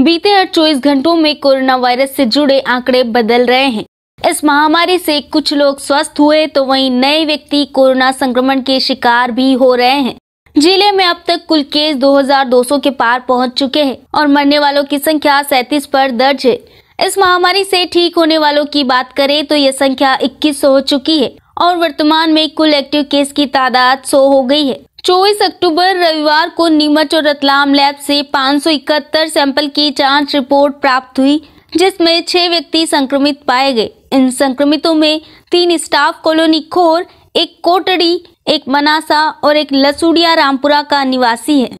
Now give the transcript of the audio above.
बीते 24 घंटों में कोरोना वायरस से जुड़े आंकड़े बदल रहे हैं इस महामारी से कुछ लोग स्वस्थ हुए तो वहीं नए व्यक्ति कोरोना संक्रमण के शिकार भी हो रहे हैं जिले में अब तक कुल केस 2200 के पार पहुंच चुके हैं और मरने वालों की संख्या सैतीस पर दर्ज है इस महामारी से ठीक होने वालों की बात करें तो यह संख्या इक्कीस हो चुकी है और वर्तमान में कुल एक्टिव केस की तादाद सौ हो गई है 24 अक्टूबर रविवार को नीमच और रतलाम लैब से 571 सैंपल की जांच रिपोर्ट प्राप्त हुई जिसमें छह व्यक्ति संक्रमित पाए गए इन संक्रमितों में तीन स्टाफ कॉलोनी खोर एक कोटड़ी एक मनासा और एक लसूड़िया रामपुरा का निवासी है